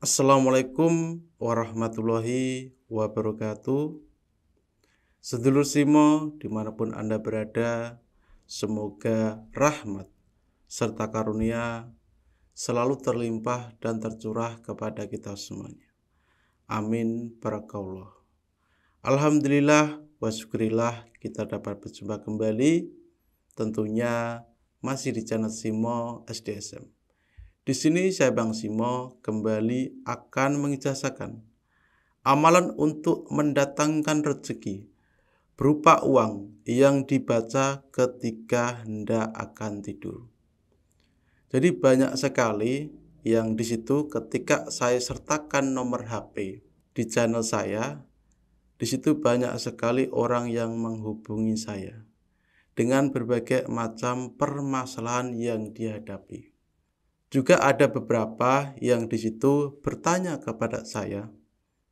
Assalamualaikum warahmatullahi wabarakatuh. Sedulur Simo, dimanapun Anda berada, semoga rahmat serta karunia selalu terlimpah dan tercurah kepada kita semuanya. Amin. Barakallah. Alhamdulillah wa kita dapat berjumpa kembali tentunya masih di channel Simo SDSM. Di sini saya Bang Simo kembali akan mengijasakan amalan untuk mendatangkan rezeki berupa uang yang dibaca ketika hendak akan tidur. Jadi banyak sekali yang di situ ketika saya sertakan nomor HP di channel saya, di situ banyak sekali orang yang menghubungi saya dengan berbagai macam permasalahan yang dihadapi. Juga ada beberapa yang di situ bertanya kepada saya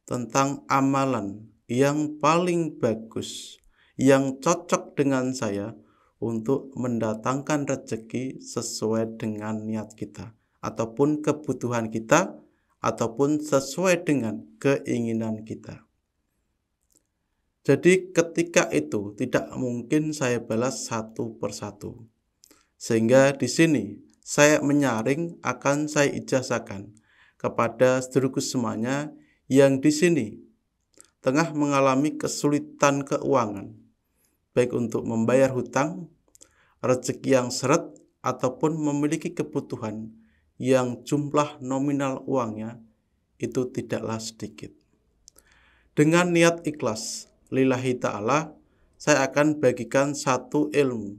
tentang amalan yang paling bagus, yang cocok dengan saya untuk mendatangkan rezeki sesuai dengan niat kita ataupun kebutuhan kita ataupun sesuai dengan keinginan kita. Jadi ketika itu tidak mungkin saya balas satu persatu. Sehingga di sini saya menyaring akan saya ijazahkan kepada seluruh semuanya yang di sini tengah mengalami kesulitan keuangan, baik untuk membayar hutang, rezeki yang seret, ataupun memiliki kebutuhan yang jumlah nominal uangnya itu tidaklah sedikit. Dengan niat ikhlas, lillahi ta'ala, saya akan bagikan satu ilmu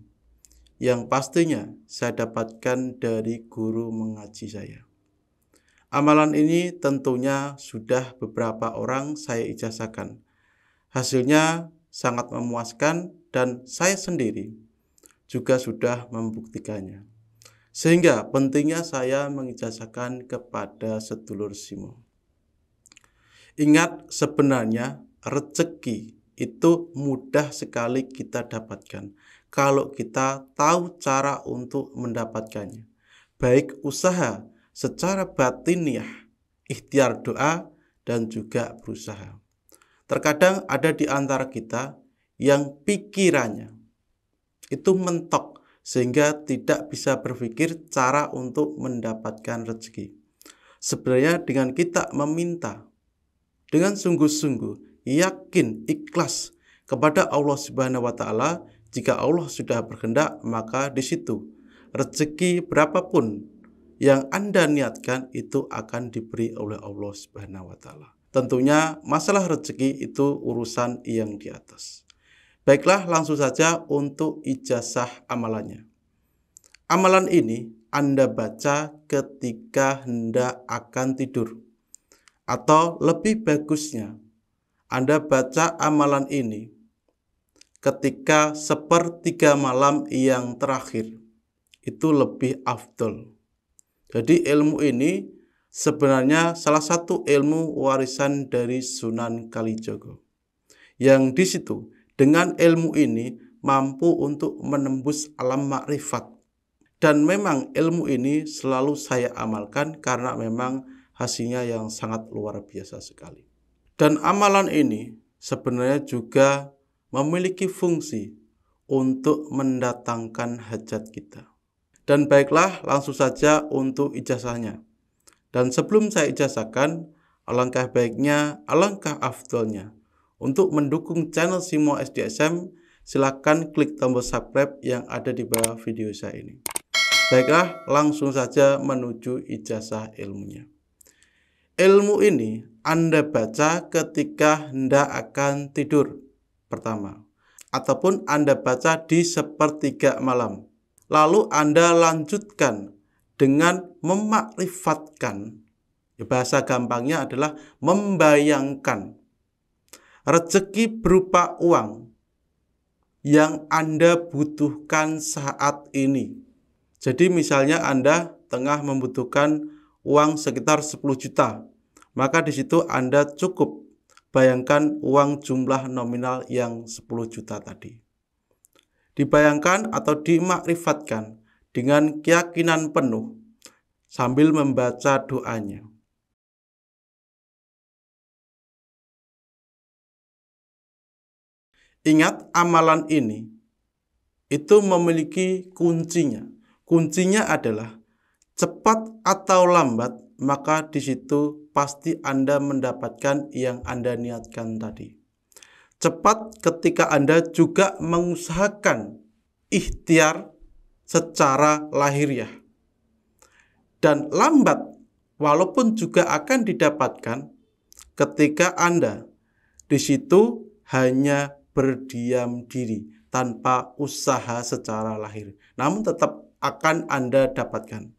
yang pastinya saya dapatkan dari guru mengaji saya. Amalan ini tentunya sudah beberapa orang saya ijazahkan. Hasilnya sangat memuaskan dan saya sendiri juga sudah membuktikannya. Sehingga pentingnya saya mengijazahkan kepada sedulur Simo. Ingat sebenarnya rezeki itu mudah sekali kita dapatkan kalau kita tahu cara untuk mendapatkannya. Baik usaha secara batiniah, ikhtiar doa, dan juga berusaha. Terkadang ada di antara kita yang pikirannya itu mentok sehingga tidak bisa berpikir cara untuk mendapatkan rezeki. Sebenarnya dengan kita meminta dengan sungguh-sungguh yakin, ikhlas kepada Allah Subhanahu wa taala, jika Allah sudah berkehendak maka di situ rezeki berapapun yang Anda niatkan itu akan diberi oleh Allah Subhanahu wa taala. Tentunya masalah rezeki itu urusan yang di atas. Baiklah langsung saja untuk ijazah amalannya. Amalan ini Anda baca ketika hendak akan tidur. Atau lebih bagusnya anda baca amalan ini ketika sepertiga malam yang terakhir. Itu lebih afdol. Jadi ilmu ini sebenarnya salah satu ilmu warisan dari Sunan Kalijogo. Yang di situ dengan ilmu ini mampu untuk menembus alam makrifat. Dan memang ilmu ini selalu saya amalkan karena memang hasilnya yang sangat luar biasa sekali. Dan amalan ini sebenarnya juga memiliki fungsi untuk mendatangkan hajat kita. Dan baiklah langsung saja untuk ijazahnya. Dan sebelum saya ijazahkan, alangkah baiknya, alangkah afdolnya. Untuk mendukung channel Simo SDSM, silakan klik tombol subscribe yang ada di bawah video saya ini. Baiklah, langsung saja menuju ijazah ilmunya. Ilmu ini Anda baca ketika hendak akan tidur pertama ataupun Anda baca di sepertiga malam. Lalu Anda lanjutkan dengan memakrifatkan. Ya, bahasa gampangnya adalah membayangkan rezeki berupa uang yang Anda butuhkan saat ini. Jadi misalnya Anda tengah membutuhkan uang sekitar 10 juta, maka di situ Anda cukup bayangkan uang jumlah nominal yang 10 juta tadi. Dibayangkan atau dimakrifatkan dengan keyakinan penuh sambil membaca doanya. Ingat amalan ini itu memiliki kuncinya. Kuncinya adalah cepat atau lambat, maka di situ pasti Anda mendapatkan yang Anda niatkan tadi. Cepat ketika Anda juga mengusahakan ikhtiar secara lahiriah. Dan lambat, walaupun juga akan didapatkan ketika Anda di situ hanya berdiam diri tanpa usaha secara lahir. Namun tetap akan Anda dapatkan.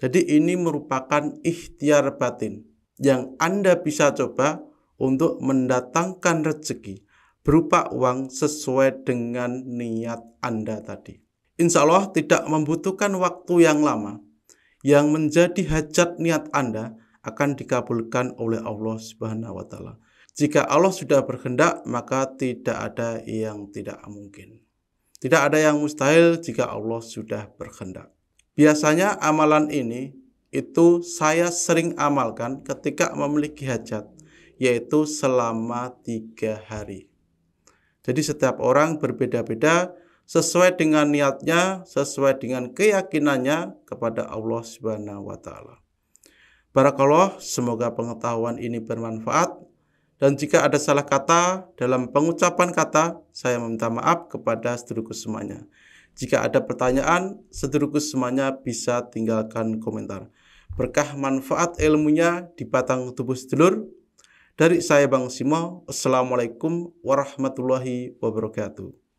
Jadi ini merupakan ikhtiar batin yang Anda bisa coba untuk mendatangkan rezeki berupa uang sesuai dengan niat Anda tadi. Insya Allah tidak membutuhkan waktu yang lama yang menjadi hajat niat Anda akan dikabulkan oleh Allah Subhanahu wa taala. Jika Allah sudah berkehendak, maka tidak ada yang tidak mungkin. Tidak ada yang mustahil jika Allah sudah berkehendak. Biasanya amalan ini itu saya sering amalkan ketika memiliki hajat, yaitu selama tiga hari. Jadi setiap orang berbeda-beda sesuai dengan niatnya, sesuai dengan keyakinannya kepada Allah Subhanahu wa taala. Barakallah, semoga pengetahuan ini bermanfaat dan jika ada salah kata dalam pengucapan kata, saya meminta maaf kepada seluruh semuanya. Jika ada pertanyaan, seteruku semuanya bisa tinggalkan komentar. Berkah manfaat ilmunya di batang tubuh sedulur. Dari saya Bang Simo, Assalamualaikum warahmatullahi wabarakatuh.